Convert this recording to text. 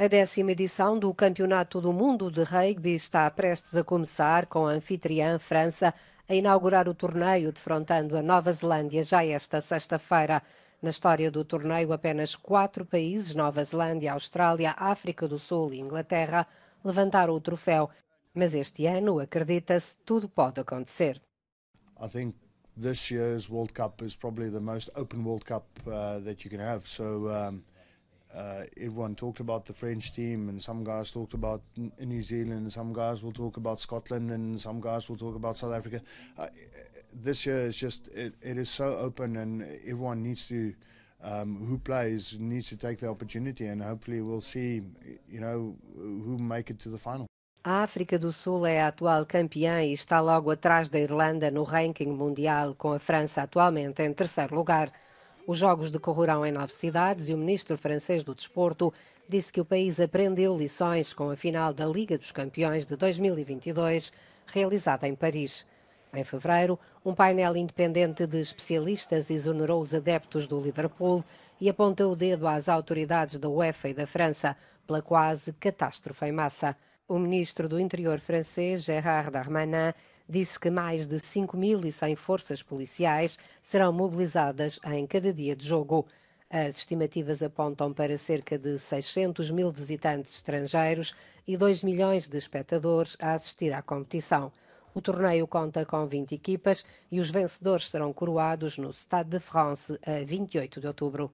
A décima edição do Campeonato do Mundo de Rugby está prestes a começar, com a anfitriã França a inaugurar o torneio, defrontando a Nova Zelândia já esta sexta-feira. Na história do torneio, apenas quatro países, Nova Zelândia, Austrália, África do Sul e Inglaterra, levantaram o troféu. Mas este ano, acredita-se, tudo pode acontecer. I think this year's World Cup is probably the most open World Cup uh, that you can have. So, um... uh, everyone talked about the French team, and some guys talked about New Zealand, and some guys will talk about Scotland, and some guys will talk about South Africa. Uh, this year is just it, it is so open, and everyone needs to um, who plays needs to take the opportunity, and hopefully we'll see you know who make it to the final. A África do Sul é a atual campeã e está logo atrás da Irlanda no ranking mundial, com a França atualmente em terceiro lugar. Os Jogos decorrerão em nove cidades e o ministro francês do Desporto disse que o país aprendeu lições com a final da Liga dos Campeões de 2022, realizada em Paris. Em fevereiro, um painel independente de especialistas exonerou os adeptos do Liverpool e apontou o dedo às autoridades da UEFA e da França pela quase catástrofe em massa. O ministro do Interior francês, Gérard Darmanin, disse que mais de 5.100 forças policiais serão mobilizadas em cada dia de jogo. As estimativas apontam para cerca de 600 mil visitantes estrangeiros e 2 milhões de espectadores a assistir à competição. O torneio conta com 20 equipas e os vencedores serão coroados no Stade de France a 28 de outubro.